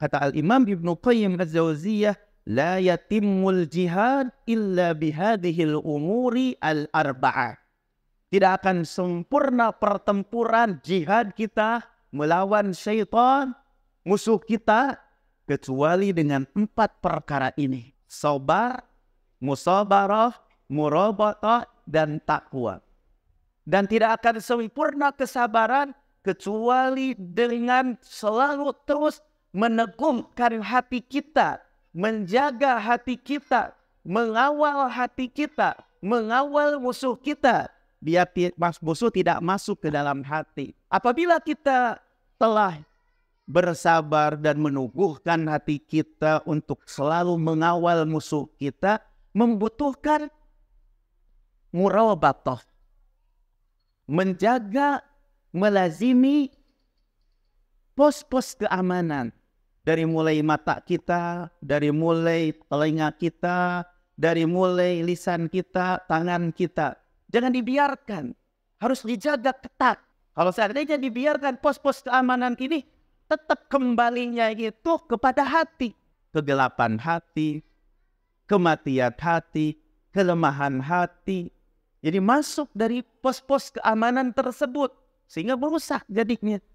Kata Al-Imam Ibnu Qayyim al Jauziyah لا يتم الجهاد إلا بهذه الأمور al Tidak akan sempurna pertempuran jihad kita melawan syaitan, musuh kita, kecuali dengan empat perkara ini. sabar, musabarah, murabata, dan takwa. Dan tidak akan sempurna kesabaran kecuali dengan selalu terus meneguhkan hati kita, menjaga hati kita, mengawal hati kita, mengawal musuh kita. Dia musuh tidak masuk ke dalam hati. Apabila kita telah bersabar dan menubuhkan hati kita untuk selalu mengawal musuh kita, membutuhkan murabatoh. Menjaga, melazimi pos-pos keamanan dari mulai mata kita, dari mulai telinga kita, dari mulai lisan kita, tangan kita. Jangan dibiarkan, harus dijaga ketat. Kalau seandainya dibiarkan pos-pos keamanan ini, tetap kembalinya itu kepada hati. Kegelapan hati, kematian hati, kelemahan hati. Jadi masuk dari pos-pos keamanan tersebut sehingga merusak jadinya.